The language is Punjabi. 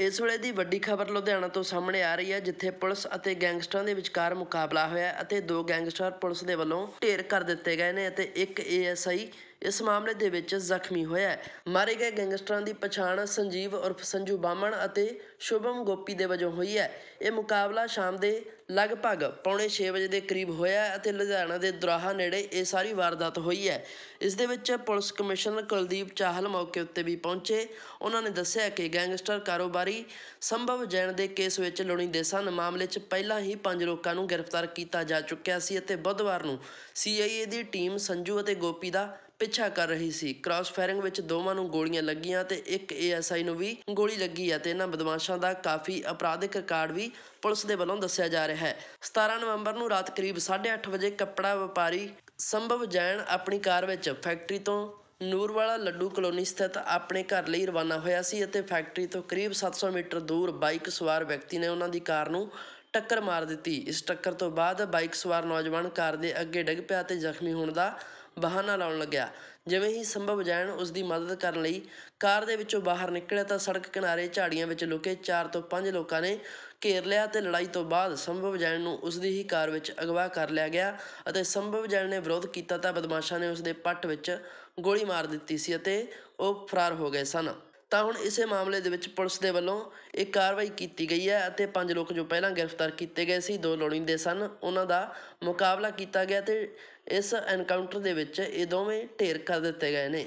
ਇਸ ਵੇਲੇ ਦੀ ਵੱਡੀ ਖਬਰ ਲੁਧਿਆਣਾ ਤੋਂ ਸਾਹਮਣੇ ਆ ਰਹੀ ਹੈ ਜਿੱਥੇ ਪੁਲਿਸ ਅਤੇ ਗੈਂਗਸਟਰਾਂ ਦੇ ਵਿਚਕਾਰ ਮੁਕਾਬਲਾ ਹੋਇਆ ਅਤੇ ਦੋ ਗੈਂਗਸਟਰ ਪੁਲਿਸ ਦੇ ਵੱਲੋਂ ਢੇਰ ਕਰ ਦਿੱਤੇ ਗਏ ਨੇ ਅਤੇ ਇੱਕ ਏਐਸਆਈ ਇਸ ਮਾਮਲੇ ਦੇ ਵਿੱਚ ਜ਼ਖਮੀ ਹੋਇਆ ਮਾਰੇ ਗਏ ਗੈਂਗਸਟਰਾਂ ਦੀ ਪਛਾਣ ਸੰਜੀਵ ਉਰਫ ਸੰਜੂ ਬਾਮਣ ਅਤੇ ਸ਼ੁਭਮ ਗੋਪੀ ਦੇ ਵਜੋਂ ਹੋਈ ਹੈ ਇਹ ਮੁਕਾਬਲਾ ਸ਼ਾਮ ਦੇ ਲਗਭਗ ਪੌਣੇ 6 ਵਜੇ ਦੇ ਕਰੀਬ ਹੋਇਆ ਅਤੇ ਲੁਧਿਆਣਾ ਦੇ ਦੁਰਾਹਾ ਨੇੜੇ ਇਹ ਸਾਰੀ ਵਾਰਦਾਤ ਹੋਈ ਹੈ ਇਸ ਦੇ ਵਿੱਚ ਪੁਲਿਸ ਕਮਿਸ਼ਨਰ ਕੁਲਦੀਪ ਚਾਹਲ ਮੌਕੇ ਉੱਤੇ ਵੀ ਪਹੁੰਚੇ ਉਹਨਾਂ ਨੇ ਦੱਸਿਆ ਕਿ ਗੈਂਗਸਟਰ ਕਾਰੋਬਾਰੀ ਸੰਭਵ ਜੈਨ ਦੇ ਕੇਸ ਵਿੱਚ ਦੇ ਸਨ ਮਾਮਲੇ 'ਚ ਪਹਿਲਾਂ ਹੀ ਪੰਜ ਲੋਕਾਂ ਨੂੰ ਗ੍ਰਿਫਤਾਰ ਕੀਤਾ ਜਾ ਚੁੱਕਿਆ ਸੀ ਅਤੇ ਬੁੱਧਵਾਰ ਨੂੰ ਸੀਆਈਏ ਦੀ ਟੀਮ ਸੰਜੂ ਅਤੇ ਗੋਪੀ ਦਾ ਪਿੱਛਾ ਕਰ ਰਹੀ ਸੀ ਕ੍ਰਾਸ ਫਾਇਰਿੰਗ ਵਿੱਚ ਦੋਵਾਂ ਨੂੰ ਗੋਲੀਆਂ ਲੱਗੀਆਂ ਤੇ ਇੱਕ ਏਐਸਆਈ ਨੂੰ ਵੀ ਗੋਲੀ ਲੱਗੀ ਹੈ ਤੇ ਇਹਨਾਂ ਬਦਮਾਸ਼ਾਂ ਦਾ ਕਾਫੀ ਅਪਰਾਧਿਕ ਰਿਕਾਰਡ ਵੀ ਪੁਲਿਸ ਦੇ ਵੱਲੋਂ ਦੱਸਿਆ ਜਾ ਰਿਹਾ ਹੈ 17 ਨਵੰਬਰ ਨੂੰ ਰਾਤ ਕਰੀਬ 8:30 ਵਜੇ ਕੱਪੜਾ ਵਪਾਰੀ ਸੰਭਵ ਜੈਨ ਆਪਣੀ ਕਾਰ ਵਿੱਚ ਫੈਕਟਰੀ ਤੋਂ ਨੂਰਵਾਲਾ ਲੱਡੂ ਕਲੋਨੀ ਸਥਿਤ ਆਪਣੇ ਘਰ ਲਈ ਰਵਾਨਾ ਹੋਇਆ ਸੀ ਅਤੇ ਫੈਕਟਰੀ ਤੋਂ ਕਰੀਬ 700 ਮੀਟਰ ਦੂਰ ਬਾਈਕ ਸਵਾਰ ਵਿਅਕਤੀ ਨੇ ਉਹਨਾਂ ਦੀ ਕਾਰ ਨੂੰ ਟੱਕਰ ਮਾਰ ਦਿੱਤੀ ਇਸ ਟੱਕਰ ਤੋਂ ਬਾਅਦ ਬਾਈਕ ਸਵਾਰ ਨੌਜਵਾਨ ਕਾਰ ਦੇ ਅੱਗੇ ਡਿੱਗ ਪਿਆ ਤੇ ਜ਼ਖਮੀ ਹੋਣ ਦਾ ਬਹਾਨਾ ਲਾਉਣ ਲੱਗਿਆ ਜਿਵੇਂ ਹੀ ਸੰਭਵ ਜੈਨ ਉਸ ਦੀ ਮਦਦ ਕਰਨ ਲਈ ਕਾਰ ਦੇ ਵਿੱਚੋਂ ਬਾਹਰ ਨਿਕਲਿਆ ਤਾਂ ਸੜਕ ਕਿਨਾਰੇ ਝਾੜੀਆਂ ਵਿੱਚ ਲੁਕੇ 4 ਤੋਂ 5 ਲੋਕਾਂ ਨੇ ਘੇਰ ਲਿਆ ਤੇ ਲੜਾਈ ਤੋਂ ਬਾਅਦ ਸੰਭਵ ਜੈਨ ਨੂੰ ਉਸ ਦੀ ਹੀ ਕਾਰ ਵਿੱਚ ਅਗਵਾ ਕਰ ਲਿਆ ਗਿਆ ਅਤੇ ਸੰਭਵ ਜੈਨ ਨੇ ਵਿਰੋਧ ਕੀਤਾ ਤਾਂ ਬਦਮਾਸ਼ਾਂ ਨੇ ਉਸ ਦੇ ਪੱਟ ਵਿੱਚ ਗੋਲੀ ਮਾਰ ਦਿੱਤੀ ਸੀ ਅਤੇ ਉਹ ਫਰਾਰ ਹੋ ਗਏ ਸਨ ਤਾਂ ਹੁਣ ਇਸੇ ਮਾਮਲੇ ਦੇ ਵਿੱਚ ਪੁਲਿਸ ਦੇ ਵੱਲੋਂ ਇਹ ਕਾਰਵਾਈ ਕੀਤੀ ਗਈ ਹੈ ਅਤੇ ਪੰਜ ਲੋਕ ਜੋ ਪਹਿਲਾਂ ਗ੍ਰਿਫਤਾਰ ਕੀਤੇ ਗਏ ਸੀ ਦੋ ਲੋੜੀਂਦੇ ਸਨ ਉਹਨਾਂ ਦਾ ਮੁਕਾਬਲਾ ਕੀਤਾ ਗਿਆ ਤੇ ਇਸ ਐਨਕਾਊਂਟਰ ਦੇ ਵਿੱਚ ਇਹ ਦੋਵੇਂ ਢੇਰ ਕਰ ਦਿੱਤੇ ਗਏ ਨੇ